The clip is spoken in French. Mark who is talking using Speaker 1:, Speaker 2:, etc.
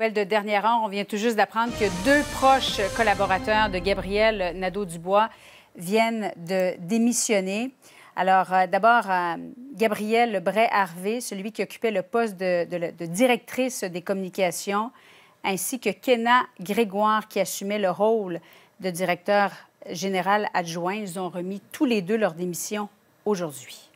Speaker 1: de dernière heure, on vient tout juste d'apprendre que deux proches collaborateurs de Gabriel Nadeau-Dubois viennent de démissionner. Alors, euh, d'abord, euh, Gabriel Bray-Harvey, celui qui occupait le poste de, de, directrice des communications, ainsi que Kenna Grégoire, qui assumait le rôle de directeur général adjoint. Ils ont remis tous les deux leur démission aujourd'hui.